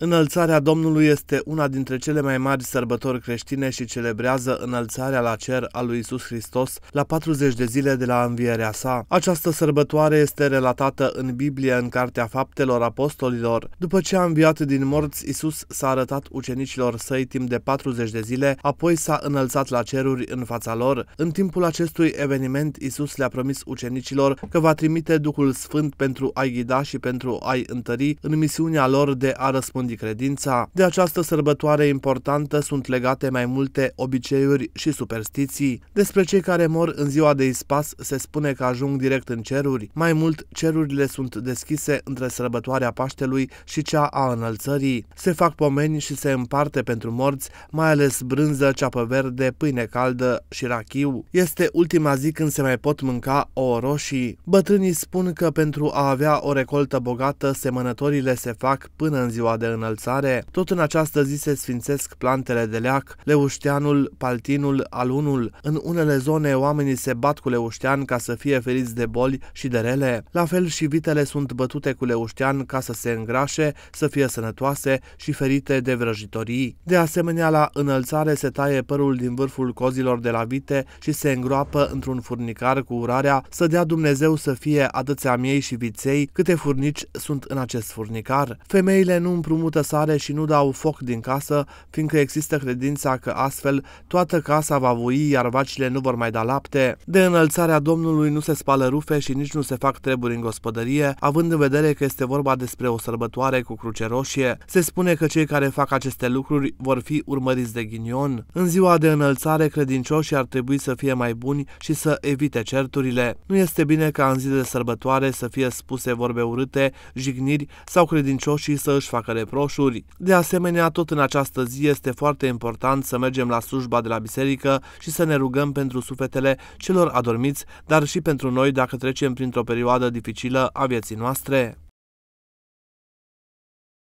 Înălțarea Domnului este una dintre cele mai mari sărbători creștine și celebrează înălțarea la cer a lui Isus Hristos la 40 de zile de la învierea sa. Această sărbătoare este relatată în Biblie în Cartea Faptelor Apostolilor. După ce a înviat din morți, Isus s-a arătat ucenicilor săi timp de 40 de zile, apoi s-a înălțat la ceruri în fața lor. În timpul acestui eveniment, Isus le-a promis ucenicilor că va trimite Duhul Sfânt pentru a-i ghida și pentru a-i întări în misiunea lor de a răspunde dobândi credința, de această sărbătoare importantă sunt legate mai multe obiceiuri și superstiții. Despre cei care mor în ziua de ispas se spune că ajung direct în ceruri. Mai mult, cerurile sunt deschise între sărbătoarea Paștelui și cea a înălțării. Se fac pomeni și se împarte pentru morți, mai ales brânză, ceapă verde, pâine caldă și rachiu. Este ultima zi când se mai pot mânca o roșii. Bătrânii spun că pentru a avea o recoltă bogată, semănătorile se fac până în ziua de înălțare. Tot în această zi se sfințesc plantele de leac, leușteanul, paltinul, alunul. În unele zone oamenii se bat cu leuștean ca să fie feriți de boli și de rele. La fel și vitele sunt bătute cu leuștean ca să se îngrașe, să fie sănătoase și ferite de vrăjitorii. De asemenea, la înălțare se taie părul din vârful cozilor de la vite și se îngroapă într-un furnicar cu urarea să dea Dumnezeu să fie atâția miei și viței câte furnici sunt în acest furnicar. Femeile nu împrumut mută sare și nu dau foc din casă, fiindcă există credința că astfel toată casa va voi, iar vacile nu vor mai da lapte. De înălțarea Domnului nu se spală rufe și nici nu se fac treburi în gospodărie, având în vedere că este vorba despre o sărbătoare cu cruce roșie. Se spune că cei care fac aceste lucruri vor fi urmăriți de ghinion. În ziua de înălțare, credincioșii ar trebui să fie mai buni și să evite certurile. Nu este bine ca în zi de sărbătoare să fie spuse vorbe urâte, jigniri sau credincioșii să își facă reproșuri reproșuri. De asemenea, tot în această zi este foarte important să mergem la slujba de la biserică și să ne rugăm pentru sufletele celor adormiți, dar și pentru noi dacă trecem printr-o perioadă dificilă a vieții noastre.